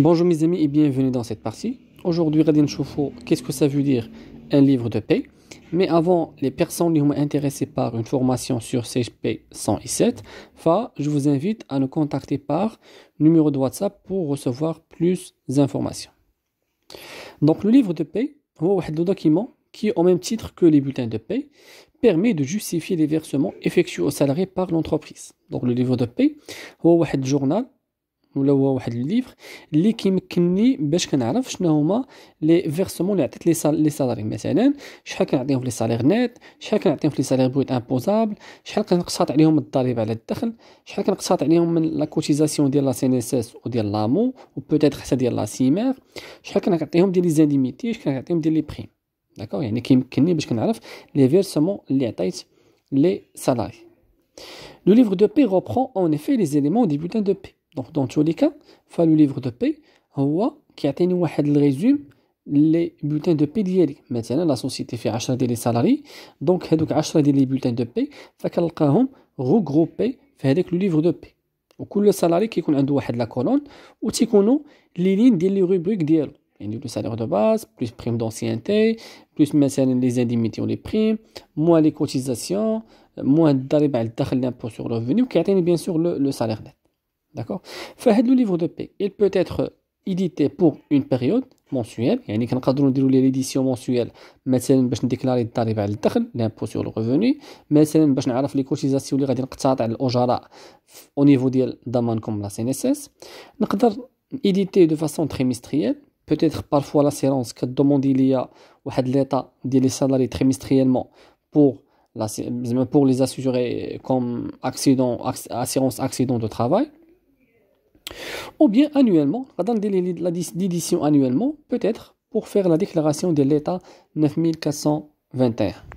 Bonjour mes amis et bienvenue dans cette partie. Aujourd'hui, Radin Choufou, qu'est-ce que ça veut dire un livre de paie Mais avant, les personnes qui sont intéressées par une formation sur CHP 107, je vous invite à nous contacter par numéro de WhatsApp pour recevoir plus d'informations. Donc le livre de paie, c'est un document qui, au même titre que les bulletins de paie, permet de justifier les versements effectués aux salariés par l'entreprise. Donc le livre de paie, c'est un journal ولا هو واحد الليفر اللي كيمكنني باش كنعرف شنو هما لي فيرسمون اللي عطيت لي لي سالاري مثلا شحال كنعطيهم في لي سالير نيت شحال كنعطيهم في لي سالير بويت امبوزابل شحال كنقسط عليهم الضريبه على الدخل شحال كنقسط عليهم من لا كوتيزاسيون ديال لا سي ان اس اس وديال لامو وبوتيتر حتى ديال لا سيمير شحال كنعطيهم ديال لي زانديميتي شحال كنعطيهم ديال لي بريم داكوغ يعني كيمكنني باش كنعرف لي فيرسمون اللي عطيت لي سالاري Le livre de paie reprend en effet les éléments des bulletins de paie. Donc, dans tous les cas, il le livre de paix, qui a atteint le résumé, les bulletins de paix Maintenant, la société fait acheter les salariés. Donc, il faut des bulletins de paix, qui a été avec le livre de paix. Donc, le salarié qui a faire la colonne, ou si les lignes des rubriques, il y a le salaire de base, plus les primes d'ancienneté, plus les indemnités ou les primes, moins les cotisations, moins bah, les impôts sur le revenu, qui bien sûr le salaire net. Faire livre de paie. Il peut être édité pour une période mensuelle. Il y a des l'édition mensuelle. Mais c'est une déclaration d'arrivée à l'impôt sur le revenu. Mais c'est une les cotisations. Il y a des au niveau de la CNSS On peut être éditer de façon trimestrielle. Peut-être parfois l'assurance qu'a demande l'État de les la trimestriellement pour les assurer comme assurance accident de travail ou bien annuellement, l'édition annuellement, peut-être pour faire la déclaration de l'État 9421.